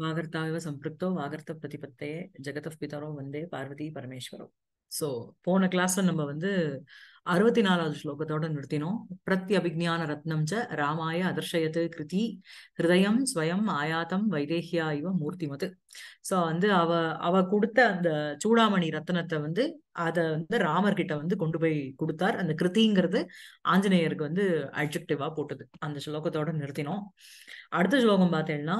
संपृक्त सम्पृक्तो वागर्तप्रतिपत्तये जगतः पितरौ वंदे पार्वती परमेश्वरौ ஸோ போன கிளாஸ்ல நம்ம வந்து அறுபத்தி நாலாவது ஸ்லோகத்தோட நிறுத்தினோம் அபிஜான ரத்னம் ச ராமாய அதர்ஷயத்து கிருதி ஹிருதயம் ஸ்வயம் ஆயாத்தம் வைதேகியா இவ மூர்த்திமது சோ வந்து அவ அவ கொடுத்த அந்த சூடாமணி ரத்னத்தை வந்து அத வந்து ராமர்கிட்ட வந்து கொண்டு போய் கொடுத்தார் அந்த கிருதிங்கிறது ஆஞ்சநேயருக்கு வந்து அட்ஜெக்டிவா போட்டது அந்த ஸ்லோகத்தோட நிறுத்தினோம் அடுத்த ஸ்லோகம் பார்த்தேன்னா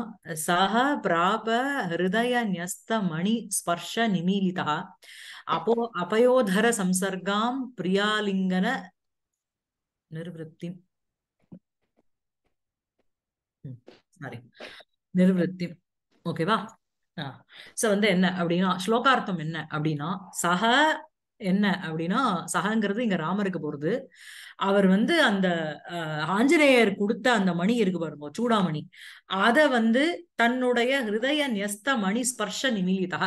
சஹ பிராப ஹிருதய நியஸ்த மணி ஸ்பர்ஷ நிமீலிதா அப்போ அபயோதர சம்சர்காம் பிரியாலிங்கன நிர்வத்தி சாரி நிர்வத்தி ஓகேவா சோ வந்து என்ன அப்படின்னா ஸ்லோகார்த்தம் என்ன அப்படின்னா சக என்ன அப்படின்னா சகங்கிறது இங்க ராமருக்கு போறது அவர் வந்து அந்த ஆஞ்சநேயர் கொடுத்த அந்த மணி இருக்கு பாருங்க சூடாமணி அத வந்து தன்னுடைய ஹிருதய நெஸ்த மணி ஸ்பர்ஷ நிமிலிதா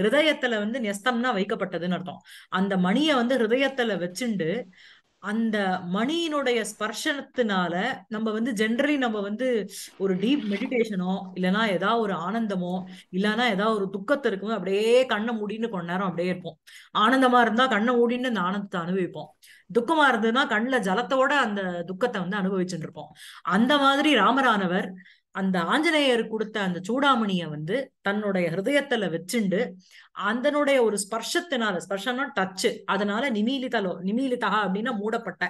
ஹிருதயத்துல வந்து நெஸ்தம்னா வைக்கப்பட்டதுன்னு அர்த்தம் அந்த மணியை வந்து ஹிருதயத்துல வச்சுண்டு அந்த மணியினுடைய ஸ்பர்ஷனத்தினால நம்ம வந்து ஜென்ரலி நம்ம வந்து ஒரு டீப் மெடிடேஷனோ இல்லைன்னா ஏதாவது ஒரு ஆனந்தமோ இல்லைன்னா ஏதாவது ஒரு துக்கத்தை இருக்கும் அப்படியே கண்ணை மூடின்னு கொஞ்ச நேரம் அப்படியே இருப்போம் ஆனந்தமா இருந்தா கண்ணை மூடின்னு அந்த ஆனந்தத்தை அனுபவிப்போம் துக்கமா இருந்ததுன்னா கண்ணுல ஜலத்தோட அந்த துக்கத்தை வந்து அனுபவிச்சுட்டு இருப்போம் அந்த மாதிரி ராமரானவர் அந்த ஆஞ்சநேயர் கொடுத்த அந்த சூடாமணிய வந்து தன்னுடைய ஹிருதயத்துல வச்சுண்டு அதனுடைய ஒரு ஸ்பர்ஷத்தினால ஸ்பர்ஷம்னா டச்சு அதனால நிமீலிதலோ நிமீலிதா அப்படின்னா மூடப்பட்ட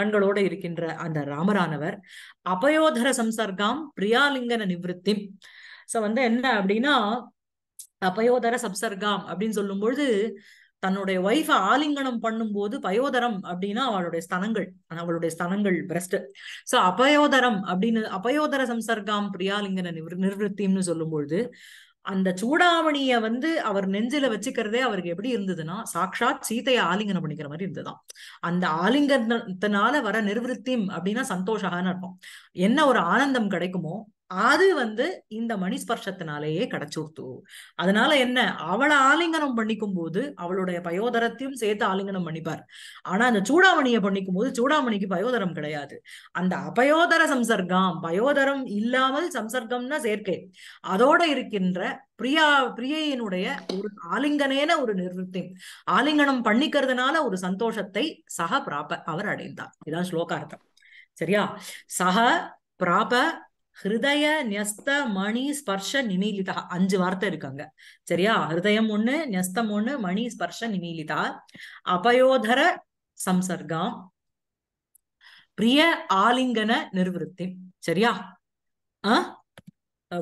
கண்களோட இருக்கின்ற அந்த ராமரானவர் அபயோதர சம்சர்காம் பிரியாலிங்கன நிவத்தி சோ வந்து என்ன அப்படின்னா அபயோதர சம்சர்காம் அப்படின்னு சொல்லும் பொழுது தன்னுடைய ஒய்ஃபை ஆலிங்கனம் பண்ணும்போது பயோதரம் அப்படின்னா அவளுடைய ஸ்தனங்கள் அவளுடைய ஸ்தனங்கள் பிரஸ்ட் சோ அபயோதரம் அப்படின்னு அபயோதர சம்சர்காம் பிரியாலிங்கன நிவர் நிவத்தின்னு சொல்லும்பொழுது அந்த சூடாமணிய வந்து அவர் நெஞ்சில வச்சுக்கிறதே அவருக்கு எப்படி இருந்ததுன்னா சாட்சாத் சீதையை ஆலிங்கனம் பண்ணிக்கிற மாதிரி இருந்ததுதான் அந்த ஆலிங்கனத்தினால வர நிர்வத்தியம் அப்படின்னா சந்தோஷகான்னு அர்த்தம் என்ன ஒரு ஆனந்தம் கிடைக்குமோ அது வந்து இந்த மணிஸ்பர்ஷத்தினாலேயே கிடைச்சுடுத்து அதனால என்ன அவளை ஆலிங்கனம் பண்ணிக்கும் போது அவளுடைய பயோதரத்தையும் சேர்த்து ஆலிங்கனம் பண்ணிப்பார் ஆனா அந்த சூடாமணியை பண்ணிக்கும் போது சூடாமணிக்கு பயோதரம் கிடையாது அந்த அபயோதர சம்சர்க்கம் பயோதரம் இல்லாமல் சம்சர்க்கம்னா சேர்க்கை அதோட இருக்கின்ற பிரியா பிரியையினுடைய ஒரு ஆலிங்கனேன ஒரு நிறுத்தி ஆலிங்கனம் பண்ணிக்கிறதுனால ஒரு சந்தோஷத்தை சக பிராப்ப அவர் அடைந்தார் இதான் ஸ்லோகார்த்தம் சரியா சக பிராப ஹிருதய நியஸ்த மணி ஸ்பர்ஷ நிமீலிதா அஞ்சு வார்த்தை இருக்காங்க சரியா ஹிருதயம் ஒண்ணு நியஸ்தம் ஒண்ணு மணி ஸ்பர்ஷ நிமீலிதா அபயோதர சம்சர்கம் பிரிய ஆலிங்கன நிர்வத்தி சரியா ஆஹ்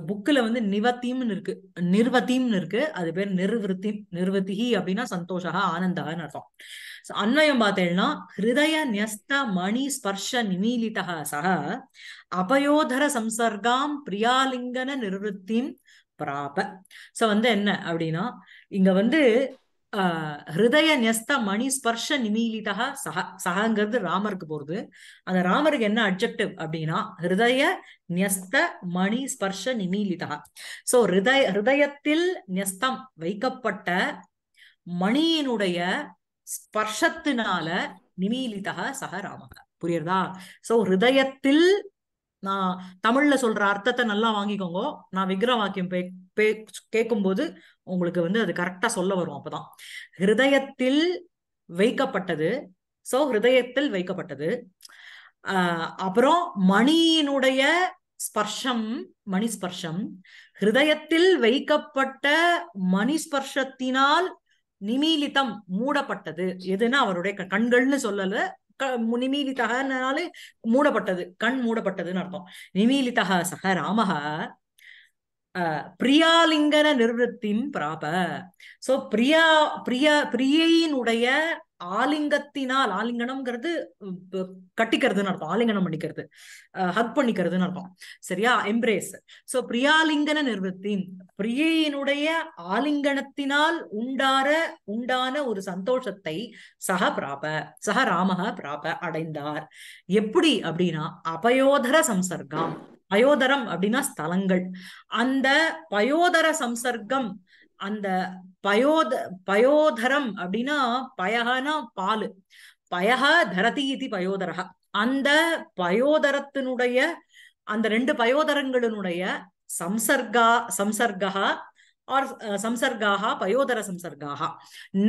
புக்கில் வந்து நிவத்தீம்னு இருக்கு நிர்வத்தீம்னு இருக்கு அது பேர் நிர்வத்தி நிர்வத்திகி அப்படின்னா சந்தோஷா ஆனந்தகன்னு அர்த்தம் அன்வயம் பார்த்தேன்னா ஹிருதய நியஸ்த மணி ஸ்பர்ஷ நிமீலிதா சக அபயோதர சம்சர்காம் பிரியாலிங்கன நிர்வத்தியும் பிராப சோ வந்து என்ன அப்படின்னா இங்க வந்து ஹிருதய நெஸ்த மணி ஸ்பர்ஷ நிமீலிதா சக சகங்கிறது ராமருக்கு போறது அந்த ராமருக்கு என்ன அப்செக்டிவ் அப்படின்னா ஹிருதய நெஸ்த மணி ஸ்பர்ஷ நிமீலிதா சோ ஹிருதய ஹிருதயத்தில் நெஸ்தம் வைக்கப்பட்ட மணியினுடைய ஸ்பர்ஷத்தினால நிமீலிதா சஹ ராமக புரியுறதா சோ ஹிருதயத்தில் நான் தமிழ்ல சொல்ற அர்த்தத்தை நல்லா வாங்கிக்கோங்க நான் விக்ர வாக்கியம் பே பே கேட்கும்போது உங்களுக்கு வந்து அது கரெக்டா சொல்ல வரும் அப்பதான் ஹிருதயத்தில் வைக்கப்பட்டது சோ ஹிருதயத்தில் வைக்கப்பட்டது ஆஹ் அப்புறம் மணியினுடைய ஸ்பர்ஷம் மணி ஸ்பர்ஷம் ஹிருதயத்தில் வைக்கப்பட்ட மணி ஸ்பர்ஷத்தினால் நிமீலிதம் மூடப்பட்டது எதுன்னா அவருடைய கண்கள்னு சொல்லல நிமீலிதகனாலே மூடப்பட்டது கண் மூடப்பட்டதுன்னு அர்த்தம் நிமீலிதா சக ராமஹ பிரியாலிங்கன நிர்வத்தின் பிராப சோ பிரியா பிரியா பிரியையினுடைய ஆலிங்கத்தினால் ஆலிங்கனம்ங்கிறது கட்டிக்கிறதுன்னு அர்த்தம் ஆலிங்கனம் பண்ணிக்கிறது ஹக் பண்ணிக்கிறதுன்னு அர்த்தம் சரியா எம்ப்ரேஸ் சோ பிரியாலிங்கன நிர்வத்தி பிரியையினுடைய ஆலிங்கனத்தினால் உண்டார உண்டான ஒரு சந்தோஷத்தை சக பிராப சக ராமக பிராப அடைந்தார் எப்படி அப்படின்னா அபயோதர சம்சர்க்கம் பயோதரம் அப்படின்னா ஸ்தலங்கள் அந்த பயோதர சம்சர்க்கம் அந்த பயோத பயோதரம் அப்படின்னா பயகனா பால் பயக தரதி இது பயோதரக அந்த பயோதரத்தினுடைய அந்த ரெண்டு பயோதரங்களினுடைய சம்சர்கா சம்சர்கா ஆர் சம்சர்காக பயோதர சம்சர்காக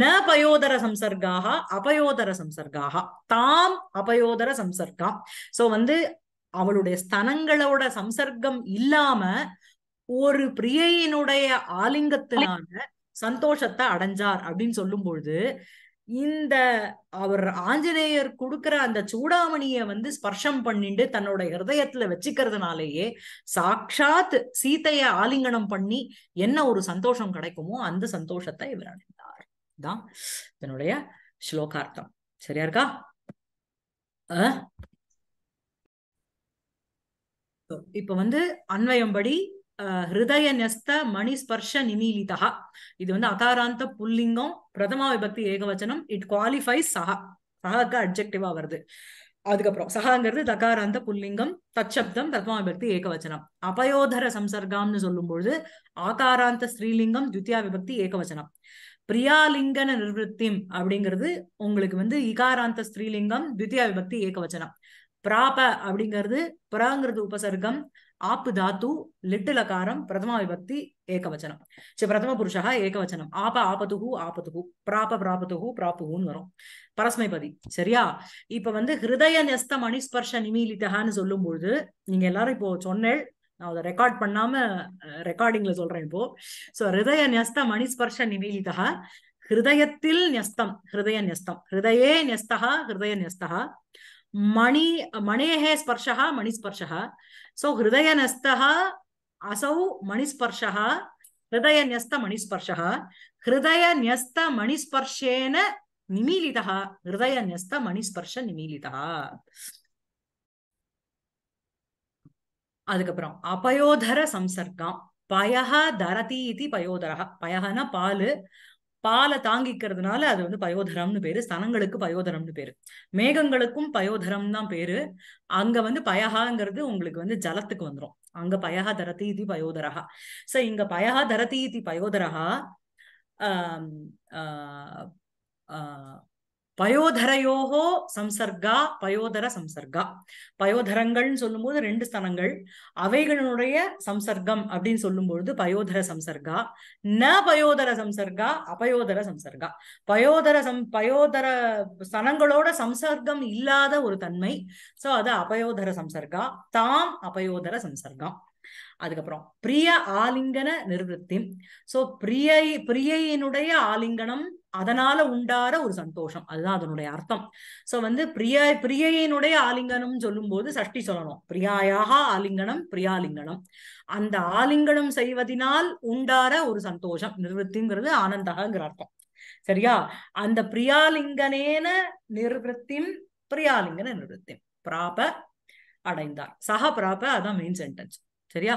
ந பயோதர சம்சர்காக அபயோதர சம்சர்காக தாம் அபயோதர சம்சர்கா சோ வந்து அவளுடைய ஸ்தனங்களோட சம்சர்க்கம் இல்லாம ஒரு பிரியையினுடைய ஆலிங்கத்தினால சந்தோஷத்தை அடைஞ்சார் அப்படின்னு சொல்லும் பொழுது இந்த அவர் ஆஞ்சநேயர் கொடுக்கிற அந்த சூடாமணிய வந்து ஸ்பர்ஷம் பண்ணிட்டு தன்னோட ஹிருதயத்துல வச்சுக்கிறதுனாலேயே சாட்சாத் சீத்தைய ஆலிங்கனம் பண்ணி என்ன ஒரு சந்தோஷம் கிடைக்குமோ அந்த சந்தோஷத்தை இவர் அடைந்தார் தான் என்னுடைய ஸ்லோகார்த்தம் சரியா இருக்கா இப்ப வந்து அன்வயம்படி ஹிருதய நெஸ்த மணி ஸ்பர்ஷ நிமீலிதா இது வந்து அகாராந்த புல்லிங்கம் பிரதமா விபக்தி ஏகவச்சனம் இட் குவாலிஃபைஸ் சஹா சஹாக்கு அப்ஜெக்டிவா வருது அதுக்கப்புறம் சஹாங்கிறது தகாராந்த புல்லிங்கம் தச்சப்தம் பிரதமா விபக்தி ஏகவச்சனம் அபயோதர சம்சர்க்கம்னு சொல்லும்பொழுது ஆகாராந்த ஸ்ரீலிங்கம் துத்தியா விபக்தி ஏகவச்சனம் பிரியாலிங்கன நிர்வத்திம் அப்படிங்கிறது உங்களுக்கு வந்து இகாராந்த ஸ்ரீலிங்கம் துத்தியா விபக்தி ஏகவச்சனம் பிராப அப்படிங்கிறது பிராங்கிறது உபசர்க்கம் ஆப்பு தாத்து லிட்டுலகாரம் பிரதம விபக்தி ஏகவச்சனம் சரி பிரதம புருஷா ஏகவச்சனம் ஆப ஆபத்துகு ஆபத்துகு பிராப பிராபத்துகு பிராப்புகுன்னு வரும் பரஸ்மைபதி சரியா இப்ப வந்து ஹிருதய நெஸ்த மணிஸ்பர்ஷ நிமீலித்தகான்னு சொல்லும் பொழுது நீங்க எல்லாரும் இப்போ சொன்னேள் நான் அதை ரெக்கார்ட் பண்ணாம ரெக்கார்டிங்ல சொல்றேன் இப்போ சோ ஹிருதய நெஸ்த மணிஸ்பர்ஷ நிமீலிதா ஹிருதயத்தில் நெஸ்தம் ஹிருதய நெஸ்தம் ஹிருதயே நெஸ்தகா ஹிருதய நெஸ்தகா மणि मणेः स्पर्शः मणिस्पर्शः सो हृदयनस्थः असौ मणिस्पर्शः हृदयन्यस्तमणिस्पर्शः हृदयन्यस्तमणिस्पर्शेन निमीलितः हृदयन्यस्तमणिस्पर्श निमीलितः அதுக்கப்புறம் அபயோதர சம்சர்க்கம் பயஹ தரதி இது பயோதரா பயஹனா பால் பாலை தாங்கிக்கிறதுனால அது வந்து பயோதரம்னு பேரு சனங்களுக்கு பயோதரம்னு பேரு மேகங்களுக்கும் பயோதரம் தான் பேரு அங்க வந்து பயகாங்கிறது உங்களுக்கு வந்து ஜலத்துக்கு வந்துடும் அங்க பயகா தரத்தீதி பயோதரகா சோ இங்க பயகா தரத்தீதி பயோதரகா ஆஹ் ஆஹ் பயோதரையோகோ சம்சர்கா பயோதர சம்சர்கா பயோதரங்கள்னு சொல்லும்போது ரெண்டு ஸ்தனங்கள் அவைகளினுடைய சம்சர்க்கம் அப்படின்னு சொல்லும்பொழுது பயோதர சம்சர்கா ந பயோதர சம்சர்கா அபயோதர சம்சர்கா பயோதர சம் பயோதர ஸ்தனங்களோட சம்சர்க்கம் இல்லாத ஒரு தன்மை சோ அது அபயோதர சம்சர்கா தாம் அபயோதர சம்சர்க்கம் அதுக்கப்புறம் பிரிய ஆலிங்கன நிர்வத்தி சோ பிரியை பிரியையினுடைய ஆலிங்கனம் அதனால உண்டார ஒரு சந்தோஷம் அதுதான் அதனுடைய அர்த்தம் சோ வந்து பிரிய பிரியையினுடைய ஆலிங்கனம் சொல்லும் போது சஷ்டி சொல்லணும் பிரியாயாக ஆலிங்கனம் பிரியாலிங்கனம் அந்த ஆலிங்கனம் செய்வதனால் உண்டார ஒரு சந்தோஷம் நிர்வத்திங்கிறது ஆனந்தகங்கிற அர்த்தம் சரியா அந்த பிரியாலிங்கனேன நிர்வத்தின் பிரியாலிங்கன நிறுவத்தி பிராப அடைந்தார் சக பிராப அதான் மெயின் சென்டென்ஸ் சரியா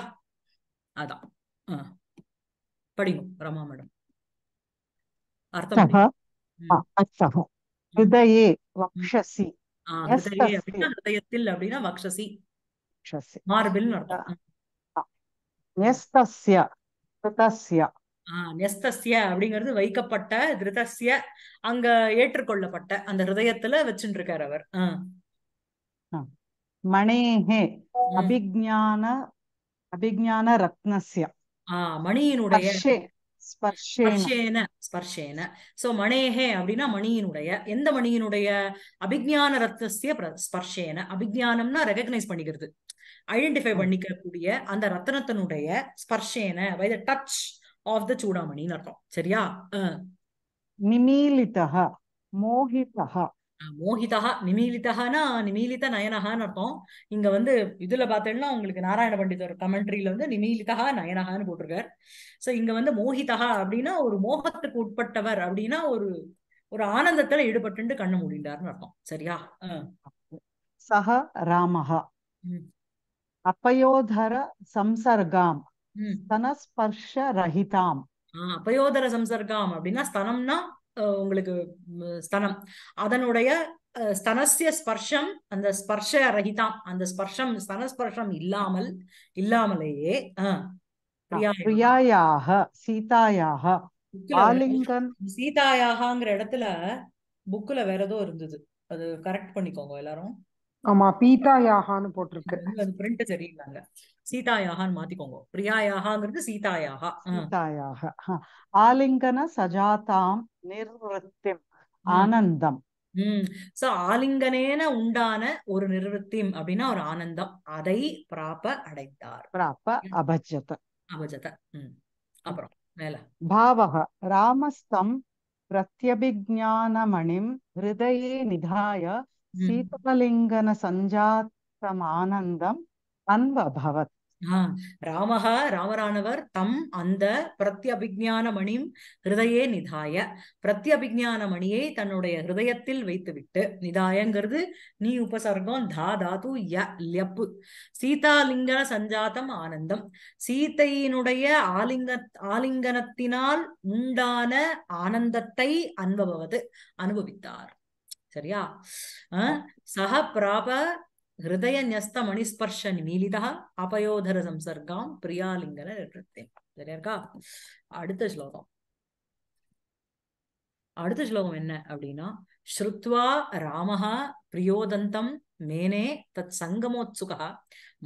அதான் படிங்க ரமா மேடம் அப்படிங்கிறது வைக்கப்பட்ட திருதசிய அங்க ஏற்றுக்கொள்ளப்பட்ட அந்த ஹிருதயத்துல வச்சுட்டு இருக்கார் அவர் மணேஹே அபிஜான அபிஜான ரத்னஸ்ய மணியினுடைய ஸ்பர்ஷேன ஸ்பர்ஷேன சோ மணேஹே அப்படின்னா மணியினுடைய எந்த மணியினுடைய அபிஜான ரத்னஸ்ய ஸ்பர்ஷேன அபிஜானம்னா ரெகக்னைஸ் பண்ணிக்கிறது ஐடென்டிஃபை பண்ணிக்கக்கூடிய அந்த ரத்தனத்தினுடைய ஸ்பர்ஷேன by the touch of the சூடாமணின்னு அர்த்தம் சரியா நிமீலிதா மோகிதா மோகிதா நிமீலிதகானா நிமீலித நயனகான்னு அர்த்தம் இங்க வந்து இதுல பாத்தீங்கன்னா உங்களுக்கு நாராயண பண்டிதர் கமெண்ட்ரியில வந்து நிமீலிதா நயனகான்னு போட்டிருக்காரு சோ இங்க வந்து மோகிதா அப்படின்னா ஒரு மோகத்துக்கு உட்பட்டவர் அப்படின்னா ஒரு ஒரு ஆனந்தத்துல ஈடுபட்டு கண்ணு முடிந்தார்னு அர்த்தம் சரியா சஹ ராமஹா அப்பயோதர சம்சர்காம் ஸ்தனஸ்பர்ஷ ரஹிதாம் அப்பயோதர சம்சர்காம் அப்படின்னா ஸ்தனம்னா உங்களுக்கு ஸ்தனம் அதனுடைய ஸ்தனசிய ஸ்பர்ஷம் அந்த ஸ்பர்ஷ ரகிதாம் அந்த ஸ்பர்ஷம் ஸ்தனஸ்பர்ஷம் இல்லாமல் இல்லாமலேயே பிரியாயாக சீதாயாக சீதாயாகங்கிற இடத்துல புக்ல வேற ஏதோ இருந்தது அது கரெக்ட் பண்ணிக்கோங்க எல்லாரும் ஆமா பீதாயாகான்னு போட்டிருக்கு அது பிரிண்ட் சரியில்லைங்க சீதாயாகான்னு மாத்திக்கோங்க பிரியாயாகாங்கிறது சீதாயாகா சீதாயாக ஆலிங்கன சஜாதாம் நிர்வத்தியம் ஆனந்தம் சோ ஆலிங்கனேன உண்டான ஒரு நிர்வத்தியம் அப்படின்னா ஒரு ஆனந்தம் அதை பிராப்ப அடைத்தார் பிராப்ப அபஜத அபஜத உம் அப்புறம் மேல பாவக ராமஸ்தம் பிரத்யபிஜானமணிம் ஹிருதயே நிதாய சீதலிங்கன சஞ்சாத்தம் ஆனந்தம் அன்பபவத் ராமஹா ராமரானவர் தம் அந்த பிரத்யபிஜான மணியும் ஹிருதயே நிதாய பிரத்யபிஜான மணியை தன்னுடைய ஹிருதயத்தில் வைத்துவிட்டு நிதாயங்கிறது நீ உபசர்க்கம் தா தாத்து ய லியப்பு சீதாலிங்க சஞ்சாத்தம் ஆனந்தம் சீதையினுடைய ஆலிங்க ஆலிங்கனத்தினால் உண்டான ஆனந்தத்தை அனுபவது அனுபவித்தார் சரியா சஹ பிராப ஹிருதயநஸ்த மணிஸ்பர்ஷ நிமீலிதா அபயோதர சம்சர்காம் பிரியாலிங்கன சரியாருக்கா அடுத்த ஸ்லோகம் அடுத்த ஸ்லோகம் என்ன அப்படின்னா ஸ்ருத்வா ராமஹா பிரியோதந்தம் மேனே தத் சங்கமோத்சுகா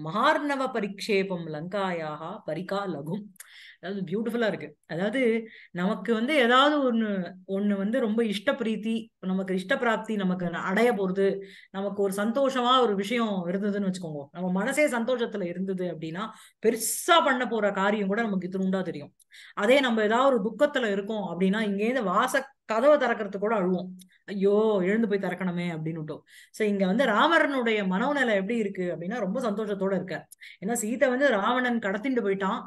மகார்ணவ பரிக்ஷேபம் லங்காயாக பரிகா லகும் அதாவது பியூட்டிஃபுல்லா இருக்கு அதாவது நமக்கு வந்து ஏதாவது ஒண்ணு ஒண்ணு வந்து ரொம்ப இஷ்ட பிரீத்தி நமக்கு இஷ்ட பிராப்தி நமக்கு அடைய போறது நமக்கு ஒரு சந்தோஷமா ஒரு விஷயம் இருந்ததுன்னு வச்சுக்கோங்க நம்ம மனசே சந்தோஷத்துல இருந்தது அப்படின்னா பெருசா பண்ண போற காரியம் கூட நமக்கு இது உண்டா தெரியும் அதே நம்ம ஏதாவது ஒரு துக்கத்துல இருக்கோம் அப்படின்னா இங்கேருந்து வாச கதவை திறக்கிறது கூட அழுவோம் ஐயோ எழுந்து போய் திறக்கணுமே விட்டோம் சோ இங்க வந்து ராவணனுடைய மனோநிலை எப்படி இருக்கு அப்படின்னா ரொம்ப சந்தோஷத்தோட இருக்க ஏன்னா சீதை வந்து ராவணன் கடத்திட்டு போயிட்டான்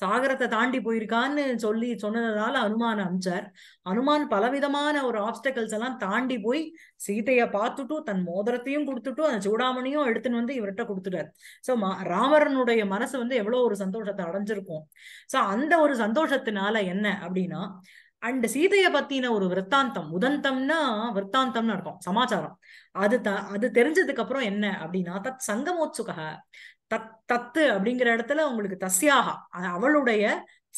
சாகரத்தை தாண்டி போயிருக்கான்னு சொல்லி சொன்னதுனால அனுமான் அமிச்சார் அனுமான் பலவிதமான ஒரு ஆப்ஸ்டக்கல்ஸ் எல்லாம் தாண்டி போய் சீதைய பார்த்துட்டும் தன் மோதிரத்தையும் கொடுத்துட்டும் அந்த சூடாமணியும் எடுத்துன்னு வந்து இவர்கிட்ட கொடுத்துட்டார் சோ ராமரனுடைய மனசு வந்து எவ்வளவு ஒரு சந்தோஷத்தை அடைஞ்சிருக்கும் சோ அந்த ஒரு சந்தோஷத்தினால என்ன அப்படின்னா அண்ட் சீதைய பத்தின ஒரு விற்த்தாந்தம் உதந்தம்னா விற்த்தாந்தம்னு இருக்கும் சமாச்சாரம் அது த அது தெரிஞ்சதுக்கு அப்புறம் என்ன அப்படின்னா தத் சங்கமோத்சுக தத் தத்து அப்படிங்கிற இடத்துல உங்களுக்கு தஸ்யாக அவளுடைய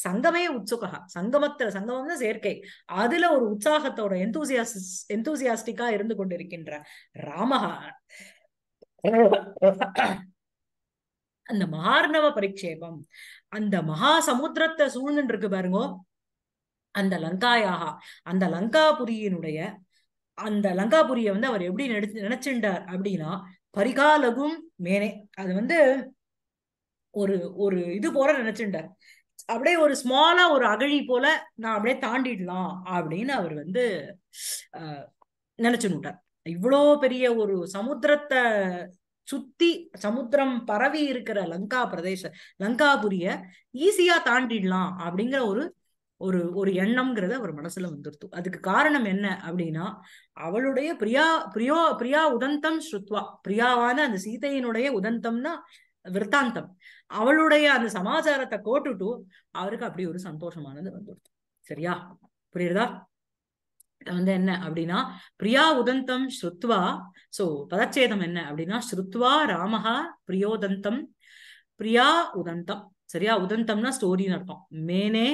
சங்கமே உற்சுகா சங்கமத்துல சங்கமம்னு சேர்க்கை அதுல ஒரு உற்சாகத்தோட எந்தூசியாஸ் எந்தூசியாஸ்டிக்கா இருந்து கொண்டிருக்கின்ற ராமகா அந்த மகார்ணவ பரிக்ஷேபம் அந்த மகா சமுத்திரத்தை சூழ்ந்துட்டு இருக்கு பாருங்க அந்த லங்காயாகா அந்த லங்காபுரியினுடைய அந்த லங்காபுரியை வந்து அவர் எப்படி நினைச்சு நினைச்சுட்டார் அப்படின்னா பரிகாலகும் மேனே அது வந்து ஒரு ஒரு இது போல நினைச்சுட்டார் அப்படியே ஒரு ஸ்மாலா ஒரு அகழி போல நான் அப்படியே தாண்டிடலாம் அப்படின்னு அவர் வந்து நினைச்சுட்டார் இவ்வளோ பெரிய ஒரு சமுத்திரத்தை சுத்தி சமுத்திரம் பரவி இருக்கிற லங்கா பிரதேச லங்காபுரிய ஈஸியா தாண்டிடலாம் அப்படிங்கிற ஒரு ஒரு ஒரு எண்ணம்ங்கிறத அவர் மனசுல வந்துருத்தும் அதுக்கு காரணம் என்ன அப்படின்னா அவளுடைய பிரியா பிரியோ பிரியா உதந்தம் ஸ்ருத்வா பிரியாவான அந்த சீதையினுடைய உதந்தம்னா விற்த்தாந்தம் அவளுடைய அந்த சமாச்சாரத்தை கோட்டுட்டு அவருக்கு அப்படி ஒரு சந்தோஷமானது வந்துடுது சரியா புரியுறதா வந்து என்ன அப்படின்னா பிரியா உதந்தம் ஸ்ருத்வா சோ பதச்சேதம் என்ன அப்படின்னா ஸ்ருத்வா ராமஹா பிரியோதந்தம் பிரியா உதந்தம் சரியா உதந்தம்னா ஸ்டோரின்னு அர்த்தம் மேனே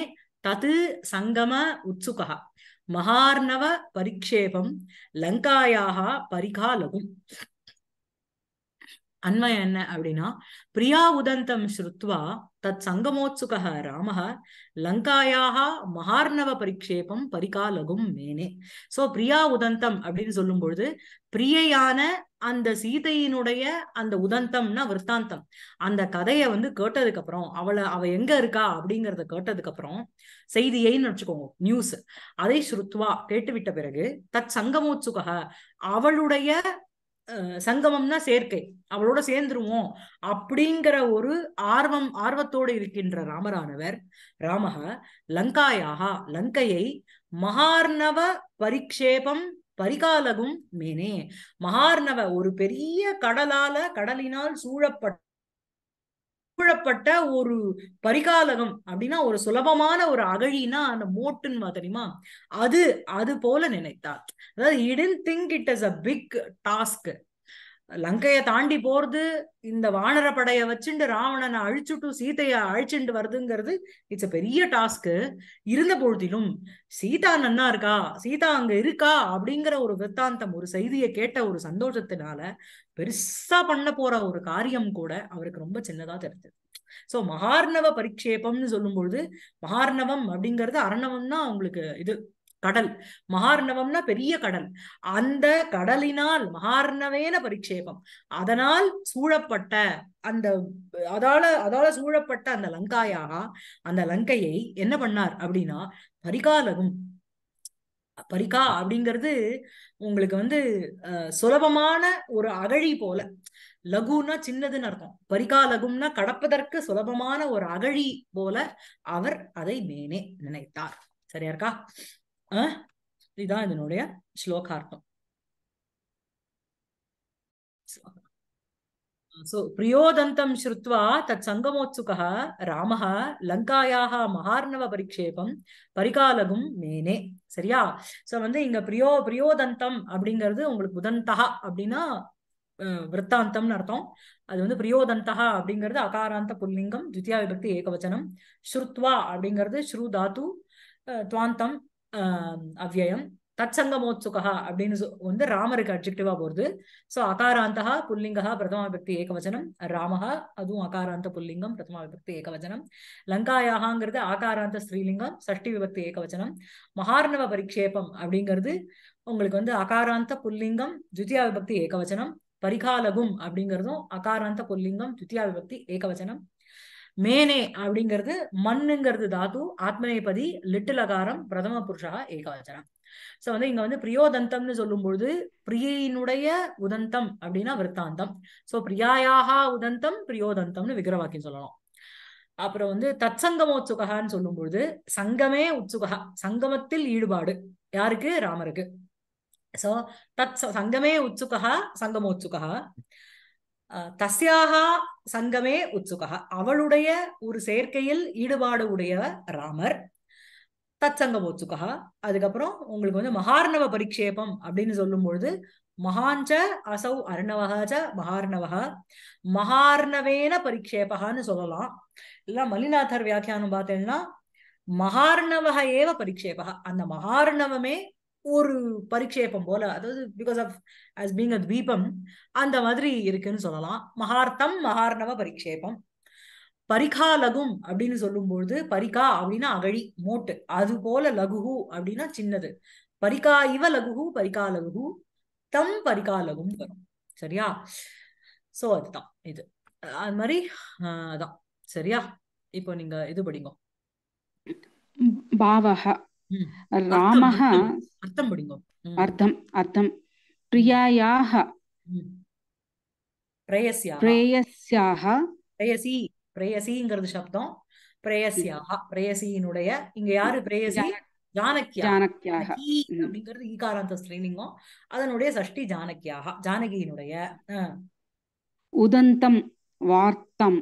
தத் சங்கம உத்சுகா மகார்ணவ பரிக்ஷேபம் லங்காயாக பரிகாலகும் அன்வயம் என்ன அப்படின்னா பிரியா உதந்தம் ஸ்ருத்வா தத் சங்கமோத்சுக ராமஹ லங்காயாக மகார்ணவ பரிக்ஷேபம் பரிகாலகும் மேனே சோ பிரியா உதந்தம் அப்படின்னு சொல்லும் பொழுது பிரியையான அந்த சீதையினுடைய அந்த உதந்தம்னா விற்த்தாந்தம் அந்த கதையை வந்து கேட்டதுக்கு அப்புறம் அவளை அவ எங்க இருக்கா அப்படிங்கறத கேட்டதுக்கு அப்புறம் செய்தியைன்னு வச்சுக்கோங்க நியூஸ் அதை ஸ்ருத்வா கேட்டுவிட்ட பிறகு தத் சங்கமோத்சுக அவளுடைய சங்கமம்னா சேர்க்கை அவளோட சேர்ந்துருவோம் அப்படிங்கிற ஒரு ஆர்வம் ஆர்வத்தோடு இருக்கின்ற ராமரானவர் ராமக லங்காயாக லங்கையை மகார்ணவ பரிக்ஷேபம் பரிகாலகும் மேனே மகார்ணவ ஒரு பெரிய கடலால கடலினால் சூழப்பட்ட உட்புழப்பட்ட ஒரு பரிகாலகம் அப்படின்னா ஒரு சுலபமான ஒரு அகழினா அந்த மோட்டுன்னு தெரியுமா அது அது போல நினைத்தார் அதாவது இடின் think it is a big task லங்கைய தாண்டி போறது இந்த வானர படைய வச்சுண்டு ராவணனை அழிச்சுட்டு சீதைய அழிச்சுண்டு வருதுங்கிறது இட்ஸ் அ பெரிய டாஸ்க்கு இருந்த பொழுதிலும் சீதா நன்னா இருக்கா சீதா அங்க இருக்கா அப்படிங்கிற ஒரு வித்தாந்தம் ஒரு செய்தியை கேட்ட ஒரு சந்தோஷத்தினால பெருசா பண்ண போற ஒரு காரியம் கூட அவருக்கு ரொம்ப சின்னதா தெரிஞ்சது சோ மகார்ணவ பரிக்ஷேபம்னு சொல்லும் பொழுது மகார்ணவம் அப்படிங்கிறது அரணவம்னா அவங்களுக்கு இது கடல் மகார்ணவம்னா பெரிய கடல் அந்த கடலினால் மகார்ணவேன பரிட்சேபம் அதனால் சூழப்பட்ட அந்த அதால அதால சூழப்பட்ட அந்த லங்காயாக அந்த லங்கையை என்ன பண்ணார் அப்படின்னா பரிகாலகம் பரிகா அப்படிங்கிறது உங்களுக்கு வந்து சுலபமான ஒரு அகழி போல லகுனா சின்னதுன்னு அர்த்தம் பரிகா லகும்னா கடப்பதற்கு சுலபமான ஒரு அகழி போல அவர் அதை மேனே நினைத்தார் சரியா இருக்கா இதுதான் இதனுடைய ஸ்லோகார்த்தம் ஸோ प्रियोदन्तं श्रुत्वा தத் सङ्गमोत्सुकः रामः லங்காயாக மகார்ணவ பரிக்ஷேபம் பரிகாலகும் மேனே சரியா சோ வந்து இங்க பிரியோ பிரியோதந்தம் அப்படிங்கிறது உங்களுக்கு புதந்தகா அப்படின்னா விற்த்தாந்தம்னு அர்த்தம் அது வந்து பிரியோதந்தகா அப்படிங்கிறது அகாராந்த புல்லிங்கம் தித்யா விபக்தி ஏகவச்சனம் ஸ்ருத்வா அப்படிங்கிறது ஸ்ரு தாத்து துவாந்தம் அவ்வயம் தற்சங்கமோத்சுகா அப்படின்னு வந்து ராமருக்கு அப்ஜெக்டிவா போறது ஸோ அகாராந்தா புல்லிங்கா பிரதமா விபக்தி ஏகவச்சனம் ராமஹா அதுவும் அகாராந்த புல்லிங்கம் பிரதமா விபக்தி ஏகவச்சனம் லங்காயாகாங்கிறது ஆகாராந்த ஸ்ரீலிங்கம் சஷ்டி விபக்தி ஏகவச்சனம் மகார்ணவ பரிக்ஷேபம் அப்படிங்கிறது உங்களுக்கு வந்து அகாராந்த புல்லிங்கம் துத்தியா விபக்தி ஏகவச்சனம் பரிகாலகும் அப்படிங்கிறதும் அகாராந்த புல்லிங்கம் துத்தியா விபக்தி ஏகவச்சனம் மேனே அப்படிங்கிறது மண்ணுங்கிறது தாத்து ஆத்மநேபதி லிட்டில் அகாரம் பிரதம புருஷா ஏகாச்சரம் சோ வந்து இங்க வந்து பிரியோதந்தம்னு சொல்லும் பொழுது பிரியினுடைய உதந்தம் அப்படின்னா விற்த்தாந்தம் சோ பிரியாயாகா உதந்தம் பிரியோதந்தம்னு விக்கிரவாக்கியம் சொல்லலாம் அப்புறம் வந்து தற்சங்கமோத்சுகான்னு சொல்லும் பொழுது சங்கமே உற்சுகா சங்கமத்தில் ஈடுபாடு யாருக்கு ராமருக்கு சோ தத் சங்கமே உற்சுகா சங்கமோத்சுகா தஸ்யாக சங்கமே உற்சுகா அவளுடைய ஒரு செயற்கையில் ஈடுபாடு உடைய ராமர் தத் சங்கம் உத்சுகா அதுக்கப்புறம் உங்களுக்கு வந்து மகார்ணவ பரிக்ஷேபம் அப்படின்னு சொல்லும் பொழுது மகாஞ்ச அசௌ அர்ணவகாச்ச மகார்ணவகா மகார்ணவேன பரிக்ஷேபகான்னு சொல்லலாம் இல்ல மல்லிநாதர் வியாக்கியானம் பார்த்தேன்னா மகார்ணவக ஏவ பரிக்ஷேபகா அந்த மகார்ணவமே ஒரு பரிக்ஷேபம் போல அதாவது because of us being a தீபம் அந்த மாதிரி இருக்குன்னு சொல்லலாம் மகார்த்தம் மகார்ணவ பரிக்ஷேபம் பரிகா லகும் அப்படின்னு சொல்லும்பொழுது பரிகா அப்படின்னா அகழி மோட்டு அது போல லகுகு அப்படின்னா சின்னது பரிகா இவ லகுகு பரிகா லகுகு தம் பரிகா லகும் வரும் சரியா சோ அதுதான் இது அது மாதிரி அதான் சரியா இப்போ நீங்க இது படிங்க பாவகா रामः अर्थं அர்த்தம் அர்த்தம் अर्थं प्रियायाः பிரேயஸ்யாக பிரேயசி பிரேயசிங்கிறது சப்தம் பிரேயசியாக பிரேயசியினுடைய இங்க யாரு பிரேயசி ஜானக்கியா ஜானக்கியாக அப்படிங்கிறது ஈகாராந்த ஸ்ரீலிங்கம் அதனுடைய சஷ்டி ஜானக்கியாக ஜானகியினுடைய உதந்தம் வார்த்தம்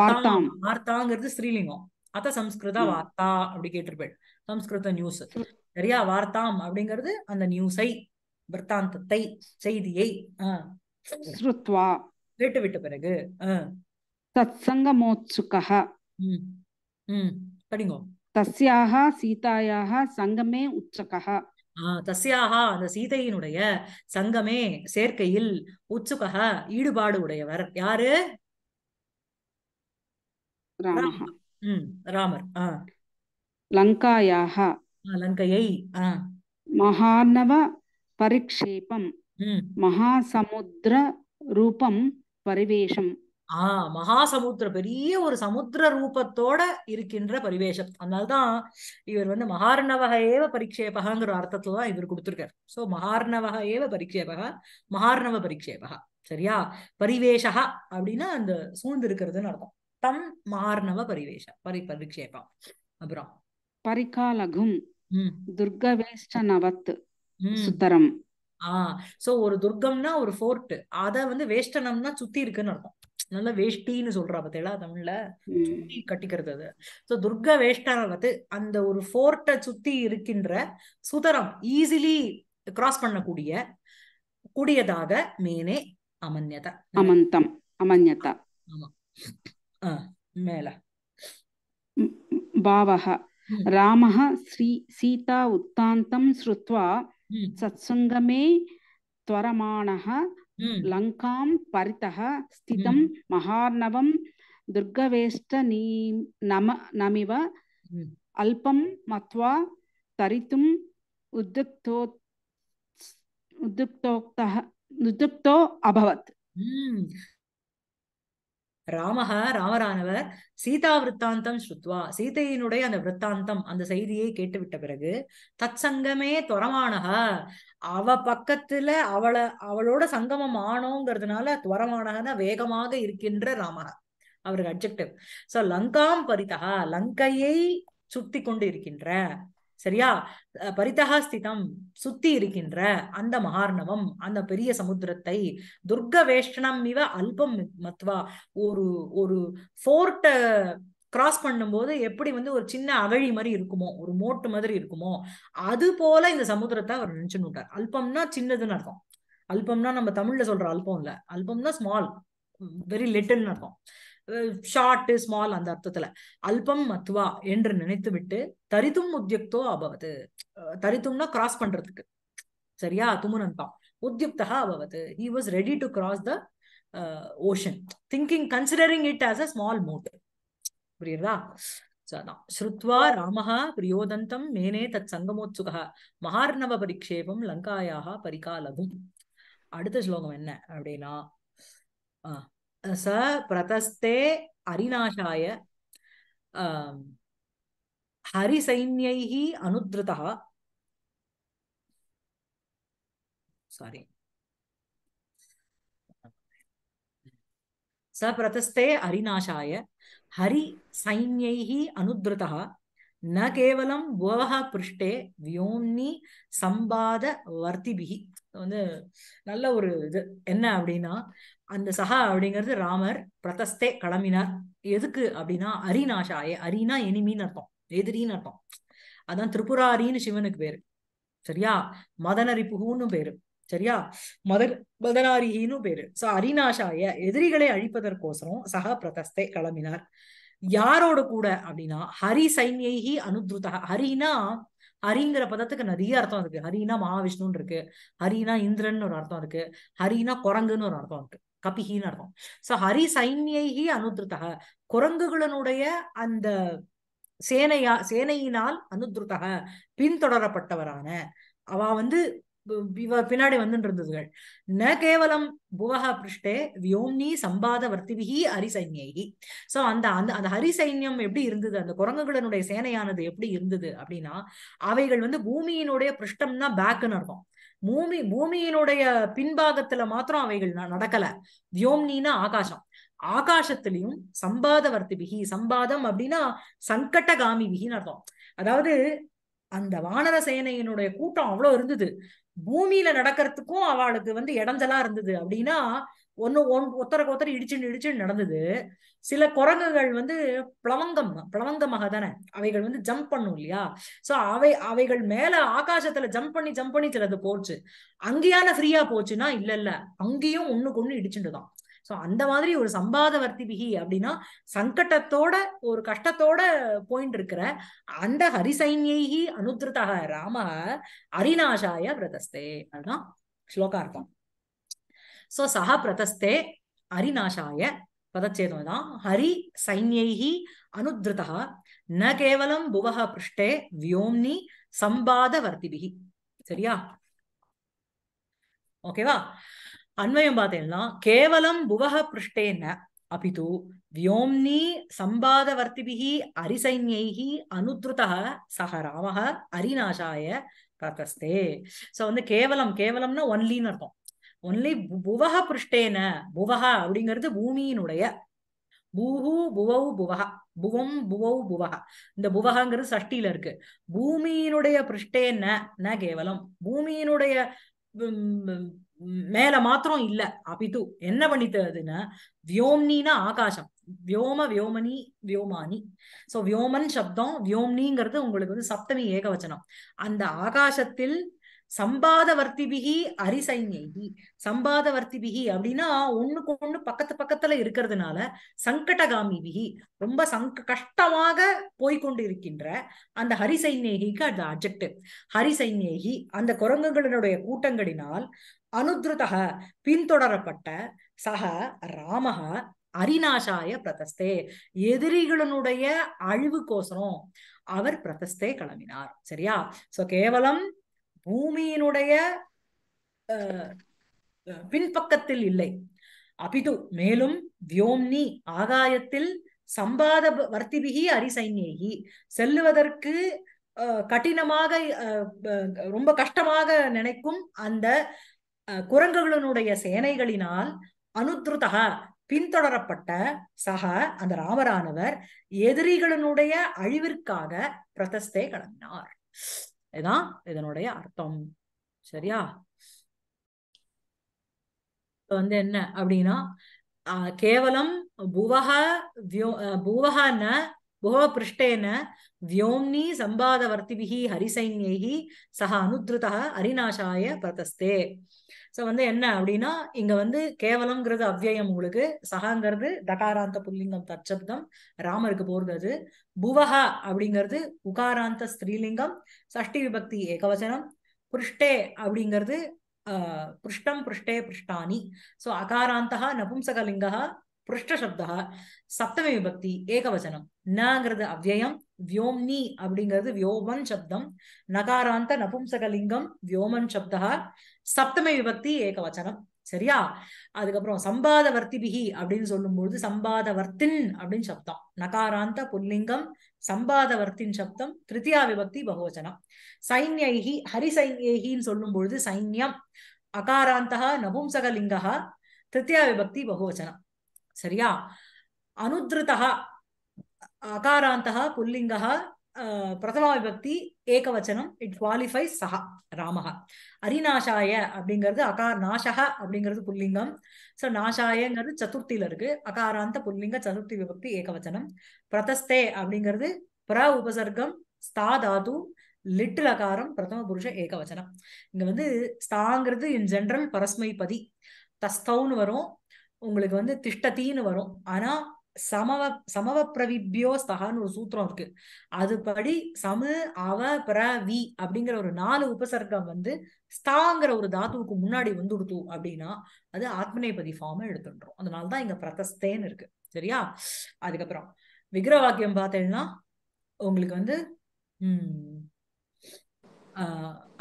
வார்த்தாம் வார்த்தாங்கிறது ஸ்ரீலிங்கம் அத சம்ஸ்கிருத வார்த்தா அப்படி கேட்டிருப்பேன் சம்ஸ்கிருத நியூஸ் சரியா வார்த்தாம் அப்படிங்கிறது அந்த நியூஸை விற்த்தாந்தத்தை செய்தியை ஸ்ருத்வா கேட்டுவிட்ட விட்ட பிறகு தத் சங்கமோத்சுகா ம் படிங்க தஸ்யாக சீதாயாக சங்கமே உச்சகா தஸ்யாக அந்த சீதையினுடைய சங்கமே சேர்க்கையில் உச்சுகக ஈடுபாடு உடையவர் யாரு ராமர் ஆஹ் லங்காயாः லங்கையை மகார்ணவ பரிக்ஷேபம் மகாசமுத்திர ரூபம் பரிவேஷம் ஆ மகாசமுத்திர பெரிய ஒரு சமுத்திர ரூபத்தோட இருக்கின்ற பரிவேஷம் அதனால்தான் இவர் வந்து மகார்ணவக ஏவ பரிக்ஷேபகாங்கிற அர்த்தத்துல தான் இவர் கொடுத்திருக்காரு சோ மகார்ணவக ஏவ பரிக்ஷேபகா மகார்ணவ பரிக்ஷேபகா சரியா பரிவேஷா அப்படின்னா அந்த சூழ்ந்து இருக்கிறதுன்னு அர்த்தம் தம் மகார்ணவ பரிவேஷ பரி பரிக்ஷேபம் அப்புறம் பரிகாலகும் துர்கவேஷ்ட நவத் சுத்தரம் ஆஹ் சோ ஒரு துர்க்கம்னா ஒரு ஃபோர்ட் அத வந்து வேஷ்டனம்னா சுத்தி இருக்குன்னு அர்த்தம் நல்ல வேஷ்டின்னு சொல்றா பத்தியெல்லாம் தமிழ்ல சுத்தி கட்டிக்கிறது அது சோ துர்க வேஷ்டனத்து அந்த ஒரு ஃபோர்ட்டை சுத்தி இருக்கின்ற சுதரம் ஈஸிலி கிராஸ் பண்ணக்கூடிய கூடியதாக மேனே அமன்யதா அமந்தம் அமன்யதா ஆமா மேல பாவகா हम्म। रामः श्री सीता उत्तान्तं श्रुत्वा हम्म। सत्सङ्गमे त्वरमाणः हम्म। लङ्कां परितः स्थितं महार्णवं दुर्गवेष्टनी नम नमिव अल्पं मत्वा तरितुम् उद्युक्तो उद्युक्तोक्तः उद्युक्तो अभवत् ராமஹ ராமரானவர் சீதா விற்த்தாந்தம் ஸ்ருத்வா சீதையினுடைய அந்த விற்த்தாந்தம் அந்த செய்தியை கேட்டுவிட்ட பிறகு தத் சங்கமே துவரமானக அவ பக்கத்துல அவளை அவளோட சங்கமம் ஆனோங்கிறதுனால துவரமானகன வேகமாக இருக்கின்ற ராமஹ அவருக்கு அப்ஜெக்டிவ் சோ லங்காம் பரிதா லங்கையை சுத்தி கொண்டு இருக்கின்ற சரியா பரிதகாஸ்திதம் சுத்தி இருக்கின்ற அந்த மகார்ணவம் அந்த பெரிய சமுத்திரத்தை துர்க வேஷ்டனம் இவ அல்பம் மத்வா ஒரு ஒரு ஃபோர்ட்டை கிராஸ் பண்ணும்போது எப்படி வந்து ஒரு சின்ன அகழி மாதிரி இருக்குமோ ஒரு மோட்டு மாதிரி இருக்குமோ அது போல இந்த சமுத்திரத்தை அவர் நினைச்சுன்னு அல்பம்னா சின்னதுன்னு அர்த்தம் அல்பம்னா நம்ம தமிழ்ல சொல்ற அல்பம் இல்ல அல்பம்னா ஸ்மால் வெரி லிட்டில்னு அர்த்தம் ஷார்ட் ஸ்மால் அந்த அர்த்தத்துல அல்பம் மத்வா என்று நினைத்து விட்டு தரித்தும் உத்தியுக்தோ அபவது தரித்தும்னா கிராஸ் பண்றதுக்கு சரியா துமுனந்தாம் உத்தியுக்தா அபவது he was ready to cross the ocean thinking considering it as a small moat புரியுறதா அதான் ஸ்ருத்வா ராமஹா பிரியோதந்தம் மேனே தத் சங்கமோத்சுகா மகார்ணவ பரிக்ஷேபம் லங்காயாக பரிகாலகும் அடுத்த ஸ்லோகம் என்ன அப்படின்னா ஆஹ் स प्रतस्ते हरिनाशाय अं, हरिसैन्यैः अनुद्रुतः सारी स प्रतस्ते हरिनाशाय हरिसैन्यैः अनुद्रुतः न கேவலம் புவக பிருஷ்டே வியோம்னி சம்பாத வர்த்திபிகி வந்து நல்ல ஒரு இது என்ன அப்படின்னா அந்த சஹா அப்படிங்கிறது ராமர் பிரதஸ்தே கிளம்பினார் எதுக்கு அப்படின்னா அரிநாஷாயே அரினா எனிமின்னு அர்த்தம் எதிரின்னு அர்த்தம் அதான் திரிபுராரின்னு சிவனுக்கு பேரு சரியா புகுன்னு பேரு சரியா மத மதனாரிகின்னு பேரு சோ அரிநாஷாய எதிரிகளை அழிப்பதற்கோசரம் சக பிரதஸ்தை கிளம்பினார் யாரோட கூட அப்படின்னா ஹரி சைன்யி அனுத்ருதா ஹரினா ஹரிங்கிற பதத்துக்கு நிறைய அர்த்தம் இருக்கு ஹரினா மகாவிஷ்ணுன்னு இருக்கு ஹரினா இந்திரன் ஒரு அர்த்தம் இருக்கு ஹரினா குரங்குன்னு ஒரு அர்த்தம் இருக்கு கபிஹின்னு அர்த்தம் சோ ஹரி சைன்யி அனுத்ருதக குரங்குகளினுடைய அந்த சேனையா சேனையினால் அனுத்ருதக பின்தொடரப்பட்டவரான அவ வந்து பின்னாடி வந்துருந்ததுகள் ந கேவலம் புவக பிருஷ்டே வியோம்னி சம்பாத வர்த்திவிகி ஹரிசைன்யி சோ அந்த அந்த அந்த ஹரிசைன்யம் எப்படி இருந்தது அந்த குரங்குகளுடைய சேனையானது எப்படி இருந்தது அப்படின்னா அவைகள் வந்து பூமியினுடைய பிருஷ்டம்னா பேக்குன்னு இருக்கும் பூமி பூமியினுடைய பின்பாகத்துல மாத்திரம் அவைகள் நடக்கல வியோம்னின்னா ஆகாசம் ஆகாசத்திலையும் சம்பாத வர்த்திபிகி சம்பாதம் அப்படின்னா சங்கட்டகாமி விகின்னு அர்த்தம் அதாவது அந்த வானர சேனையினுடைய கூட்டம் அவ்வளவு இருந்தது பூமியில நடக்கிறதுக்கும் அவளுக்கு வந்து இடைஞ்சலா இருந்தது அப்படின்னா ஒன்னு ஒன் ஒத்தரக்கு ஒத்தரை இடிச்சுன்னு இடிச்சுன்னு நடந்தது சில குரங்குகள் வந்து பிளவங்கம் பிளவங்கமாக தானே அவைகள் வந்து ஜம்ப் பண்ணும் இல்லையா சோ அவை அவைகள் மேல ஆகாசத்துல ஜம்ப் பண்ணி ஜம்ப் பண்ணி சிலது போச்சு அங்கேயான ஃப்ரீயா போச்சுன்னா இல்ல இல்ல அங்கேயும் ஒண்ணுக்கு ஒண்ணு இடிச்சுட்டுதான் ஸோ அந்த மாதிரி ஒரு சம்பாத வர்த்திபிகி அப்படின்னா சங்கட்டத்தோட ஒரு கஷ்டத்தோட போயின்னு இருக்கிற அந்த ஹரிசைன்யி அனுத்ருதக ராம அரிநாசாய பிரதஸ்தே அதுதான் ஸ்லோகார்த்தம் ஸோ சஹ பிரதஸ்தே அரிநாசாய பதச்சேதம் தான் ஹரி சைன்யி அனுத்ருதா ந கேவலம் புவக பிருஷ்டே வியோம்னி சம்பாத வர்த்திபிகி சரியா ஓகேவா அன்வயம் பார்த்தேன்னா கேவலம் புவக பிருஷ்டேன ಅಪಿತು வியோம்னி ಸಂಬಾಧವರ್ತಿಭಿಃ ಅರಿಸೈನ್ಯೈಃ ಅನುದ್ರುತಃ ಸಹ ರಾಮಃ ಅರಿನಾಶಾಯ ಪ್ರತಸ್ತೆ ஸோ வந்து கேவலம் கேவலம்னா ஒன்லின்னு அர்த்தம் ஒன்லி புவக பிருஷ்டேன புவகா அப்படிங்கிறது பூமியினுடைய பூஹு புவௌ புவகா புவம் புவௌ புவக இந்த புவகங்கிறது சஷ்டியில இருக்கு பூமியினுடைய பிருஷ்டேன ந கேவலம் பூமியினுடைய மேல மாத்திரம் இல்ல அபிது என்ன பண்ணித்ததுன்னா வியோம்னின்னா ஆகாசம் வியோம வியோமனி வியோமானி சோ வியோமன் சப்தம் வியோம்னிங்கிறது உங்களுக்கு வந்து சப்தமி ஏகவச்சனம் அந்த ஆகாசத்தில் சம்பாத வர்த்திபிகி அரிசைன்யி சம்பாத வர்த்திபிகி அப்படின்னா ஒண்ணுக்கு ஒண்ணு பக்கத்து பக்கத்துல இருக்கிறதுனால சங்கடகாமி பிகி ரொம்ப சங்க கஷ்டமாக போய்கொண்டு இருக்கின்ற அந்த ஹரிசைநேகிக்கு அந்த அப்ஜெக்டிவ் ஹரிசைன்யேகி அந்த குரங்குகளினுடைய கூட்டங்களினால் அனுத்ருத பின்தொடரப்பட்ட சக ராமக அரிநாசாய பிரதஸ்தே அழிவு அழிவுக்கோசரம் அவர் பிரதஸ்தே கிளம்பினார் சரியா சோ கேவலம் பூமியினுடைய பின்பக்கத்தில் இல்லை அபிது மேலும் வியோம்னி ஆகாயத்தில் சம்பாத வர்த்திபிகி அரிசைன்யேகி செல்லுவதற்கு கடினமாக ரொம்ப கஷ்டமாக நினைக்கும் அந்த குரங்குகளினுடைய சேனைகளினால் அனுத்ருதகா பின்தொடரப்பட்ட சக அந்த ராமரானவர் எதிரிகளினுடைய அழிவிற்காக பிரதஸ்தே கடந்தார் இதான் இதனுடைய அர்த்தம் சரியா இப்ப வந்து என்ன அப்படின்னா கேவலம் புவக வியோ புவகன்னு பிருஷ்டேன पृष्ठेन व्योम्नि சம்பாதவர்த்திபிகி ஹரிசைன்யி சக அனுத்ருதா அரிநாசாய பிரதஸ்தே ஸோ வந்து என்ன அப்படின்னா இங்க வந்து கேவலம்ங்கிறது அவ்வயம் உங்களுக்கு சகாங்கிறது தகாராந்த புல்லிங்கம் தச்சப்தம் ராமருக்கு போர்ந்தது அது புவஹா அப்படிங்கிறது உகாராந்த ஸ்திரீலிங்கம் சஷ்டி விபக்தி ஏகவசனம் புருஷ்டே அப்படிங்கிறது புருஷ்டம் புருஷ்டே புருஷ்டானி ஸோ அகாராந்தா நபும்சகலிங்கா சப்தா சப்தமி விபக்தி ஏகவசனம் நங்கிறது அவ்யயம் வியோம்னி அப்படிங்கிறது வியோமன் சப்தம் நகாராந்த நபும்சகலிங்கம் வியோமன் சப்தா சப்தமி விபக்தி ஏகவச்சனம் சரியா அதுக்கப்புறம் சம்பாத வர்த்திபிகி அப்படின்னு சொல்லும்பொழுது சம்பாத வர்த்தின் அப்படின்னு சப்தம் நகாராந்த புல்லிங்கம் சம்பாத வர்த்தின் சப்தம் திருத்தியா விபக்தி பகுவச்சனம் சைன்யைகி ஹரிசைன்யைகின்னு சொல்லும் பொழுது சைன்யம் அகாராந்தா நபும்சகலிங்கா திருத்தியா விபக்தி பகுவச்சனம் சரியா அனுத்ருதா அகாராந்தா புல்லிங்கா பிரதமா விபக்தி ஏகவச்சனம் இட் குவாலிஃபை சஹா ராமஹா அரிநாசாய அப்படிங்கிறது அகார் நாசகா அப்படிங்கிறது புல்லிங்கம் ஸோ நாசாயங்கிறது சதுர்த்தியில இருக்கு அகாராந்த புல்லிங்க சதுர்த்தி விபக்தி ஏகவச்சனம் பிரதஸ்தே அப்படிங்கிறது பிர உபசர்க்கம் ஸ்தா தாது லிட்டில் அகாரம் பிரதம புருஷ ஏகவச்சனம் இங்க வந்து ஸ்தாங்கிறது இன் ஜென்ரல் பரஸ்மைபதி தஸ்தௌன்னு வரும் உங்களுக்கு வந்து திஷ்டத்தின்னு வரும் ஆனா சமவ சமவ பிரவிப்யோ ஸ்தகான்னு ஒரு சூத்திரம் இருக்கு அதுபடி சம அவ பிர வி அப்படிங்கிற ஒரு நாலு உபசர்க்கம் வந்து ஸ்தாங்கிற ஒரு தாத்துவுக்கு முன்னாடி வந்து கொடுத்தோம் அப்படின்னா அது ஆத்மநேபதி ஃபார்ம் அதனால அதனாலதான் இங்க பிரதஸ்தேன்னு இருக்கு சரியா அதுக்கப்புறம் விக்கிர வாக்கியம் பார்த்தேன்னா உங்களுக்கு வந்து உம்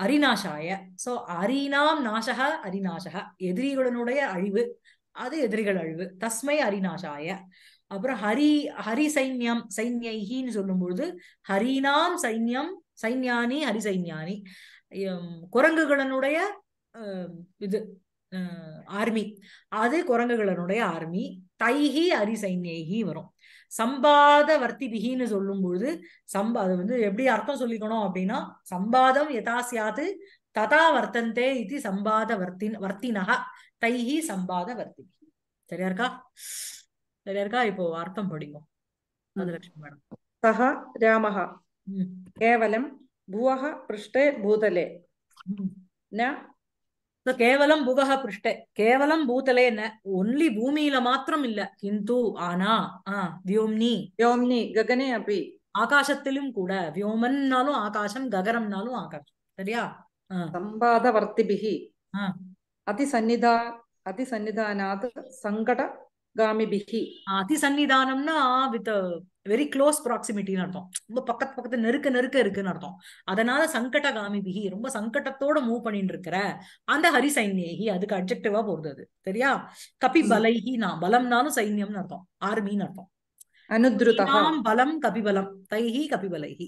அரிநாசாய சோ அரிநாம் நாசக அரிநாசக எதிரிகளுடைய அழிவு அது எதிரிகள் அழிவு தஸ்மை ஹரிநாசாய அப்புறம் ஹரி ஹரி சைன்யம் சைன்யைஹின்னு சொல்லும்பொழுது ஹரினாம் சைன்யம் சைன்யானி ஹரி சைன்யானி குரங்குகளனுடைய இது ஆர்மி அது குரங்குகளனுடைய ஆர்மி தைஹி அரி சைன்யைஹி வரும் சம்பாத வர்த்தி பிகின்னு பொழுது சம்பா அது வந்து எப்படி அர்த்தம் சொல்லிக்கணும் அப்படின்னா சம்பாதம் எதாசியாது ததா வர்த்தந்தே இது சம்பாத வர்த்தின் வர்த்தினகா தைஹி சம்பாத வர்த்திகி சரியா இருக்கா சரியா இருக்கா இப்போ அர்த்தம் படிக்கும் மதுலட்சுமி மேடம் சஹ ராமஹ கேவலம் புவஹ பிருஷ்டே பூதலே ந கேவலம் புவக பிருஷ்டே கேவலம் பூதலே ந ஒன்லி பூமியில மாத்திரம் இல்ல கிந்து ஆனா ஆ வியோம்னி வியோம்னி ககனே அப்படி ஆகாசத்திலும் கூட வியோமன்னாலும் ஆகாசம் ககரம்னாலும் ஆகாசம் சரியா சம்பாத வர்த்திபிகி அதிசன்னிதா அதிசன்னிதானாத் சங்கட காமிபிகி அதிசன்னிதானம்னா வித் வெரி க்ளோஸ் ப்ராக்சிமிட்டின்னு அர்த்தம் ரொம்ப பக்கத்து பக்கத்து நெருக்க நெருக்க இருக்குன்னு அர்த்தம் அதனால சங்கட காமிபிகி ரொம்ப சங்கடத்தோட மூவ் பண்ணிட்டு இருக்கிற அந்த ஹரி சைன்யகி அதுக்கு அப்ஜெக்டிவா போறது அது சரியா கபி பலைகி நான் பலம்னாலும் சைன்யம்னு அர்த்தம் ஆர்மின்னு அர்த்தம் அனுத்ருதாம் பலம் கபிபலம் தைஹி கபிபலைஹி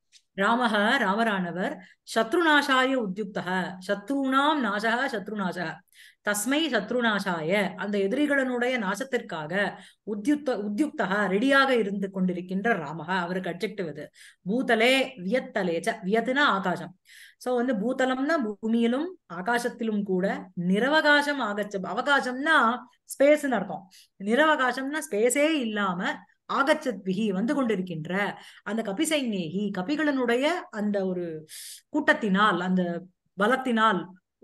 ராமஹ ராமரானவர் சத்ருநாசாய உத்யுக்தக சத்ருனாம் நாசக சத்ருநாசக தஸ்மை சத்ருநாசாய அந்த எதிரிகளனுடைய நாசத்திற்காக உத்யுத்த உத்யுக்தக ரெடியாக இருந்து கொண்டிருக்கின்ற ராமக அவருக்கு அப்ஜெக்டிவ் இது பூதலே ச வியத்துனா ஆகாசம் சோ வந்து பூதலம்னா பூமியிலும் ஆகாசத்திலும் கூட நிரவகாசம் ஆகச்ச அவகாசம்னா ஸ்பேஸ்ன்னு அர்த்தம் நிரவகாசம்னா ஸ்பேஸே இல்லாம ஆகச்சத் பிகி வந்து கொண்டிருக்கின்ற அந்த கபிசைநேகி கபிகளனுடைய அந்த ஒரு கூட்டத்தினால் அந்த பலத்தினால்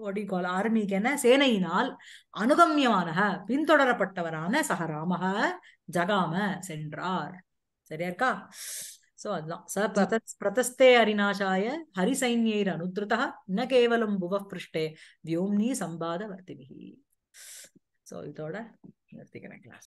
ஒடிகால் ஆர்மிக்கென சேனையினால் அனுகமியமான பின்தொடரப்பட்டவரான சகராமக ஜகாம சென்றார் சரியா இருக்கா சோ அதுதான் ச பிரதஸ்தே அரிநாசாய ஹரிசைன்யைர் அனுத்ருதா ந கேவலம் புவ பிருஷ்டே வியோம்னி சம்பாத வர்த்திபிகி சோ இதோட நிறுத்திக்கிறேன் கிளாஸ்